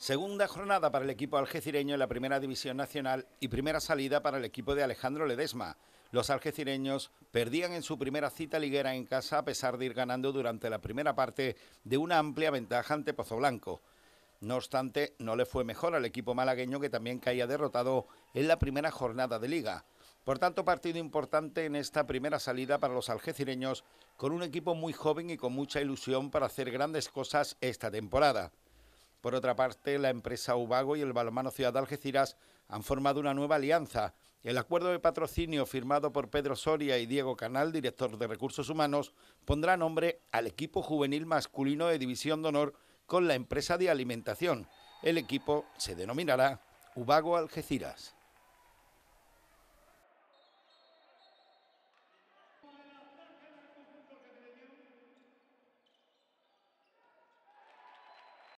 Segunda jornada para el equipo algecireño en la Primera División Nacional y primera salida para el equipo de Alejandro Ledesma. Los algecireños perdían en su primera cita liguera en casa a pesar de ir ganando durante la primera parte de una amplia ventaja ante Blanco. No obstante, no le fue mejor al equipo malagueño que también caía derrotado en la primera jornada de liga. Por tanto, partido importante en esta primera salida para los algecireños, con un equipo muy joven y con mucha ilusión para hacer grandes cosas esta temporada. Por otra parte, la empresa Ubago y el balonmano Ciudad de Algeciras han formado una nueva alianza. El acuerdo de patrocinio firmado por Pedro Soria y Diego Canal, director de Recursos Humanos, pondrá nombre al equipo juvenil masculino de División de Honor con la empresa de alimentación. El equipo se denominará Ubago Algeciras.